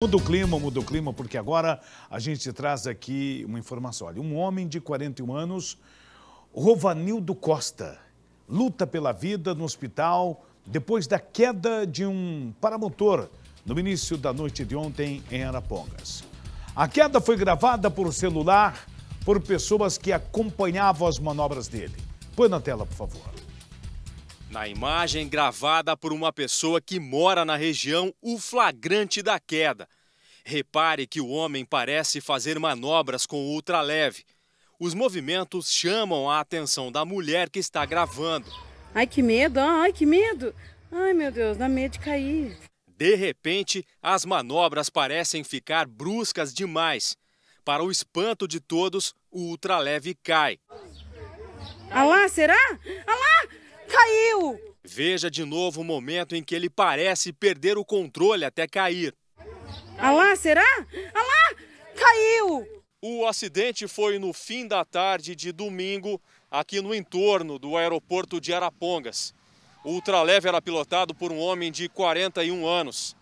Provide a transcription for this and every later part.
Muda o clima, muda o clima, porque agora a gente traz aqui uma informação. Olha, um homem de 41 anos, Rovanildo Costa, luta pela vida no hospital depois da queda de um paramotor no início da noite de ontem em Arapongas. A queda foi gravada por celular por pessoas que acompanhavam as manobras dele. Põe na tela, por favor. Na imagem gravada por uma pessoa que mora na região, o flagrante da queda. Repare que o homem parece fazer manobras com ultraleve. Os movimentos chamam a atenção da mulher que está gravando. Ai que medo, ah, ai que medo. Ai meu Deus, dá medo de cair. De repente, as manobras parecem ficar bruscas demais. Para o espanto de todos, o ultraleve cai. Ah lá, será? Ah lá, caiu! Veja de novo o momento em que ele parece perder o controle até cair. Ah lá, será? Ah lá! Caiu! O acidente foi no fim da tarde de domingo, aqui no entorno do aeroporto de Arapongas. O ultraleve era pilotado por um homem de 41 anos.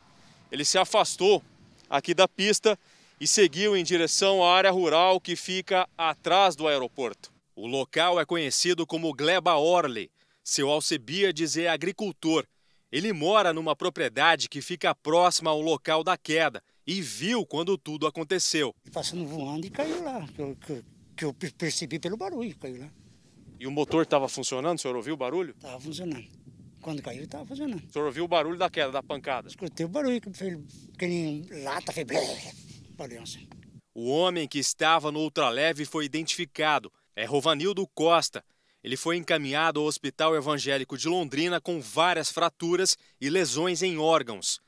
Ele se afastou aqui da pista e seguiu em direção à área rural que fica atrás do aeroporto. O local é conhecido como Gleba Orle seu Alcebiades é agricultor. Ele mora numa propriedade que fica próxima ao local da queda e viu quando tudo aconteceu. Passando voando e caiu lá, que eu, que eu percebi pelo barulho, caiu lá. E o motor estava funcionando? O senhor ouviu o barulho? Estava funcionando. Quando caiu, estava funcionando. O senhor ouviu o barulho da queda, da pancada? Escutei o barulho, que fez aquele lata, fez... Barulho assim. O homem que estava no ultraleve foi identificado. É Rovanildo Costa, ele foi encaminhado ao Hospital Evangélico de Londrina com várias fraturas e lesões em órgãos.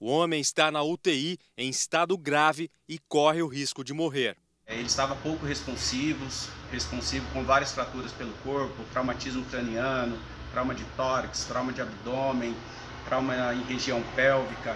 O homem está na UTI em estado grave e corre o risco de morrer. É, ele estava pouco responsivo, responsivo com várias fraturas pelo corpo, traumatismo craniano, trauma de tórax, trauma de abdômen, trauma em região pélvica.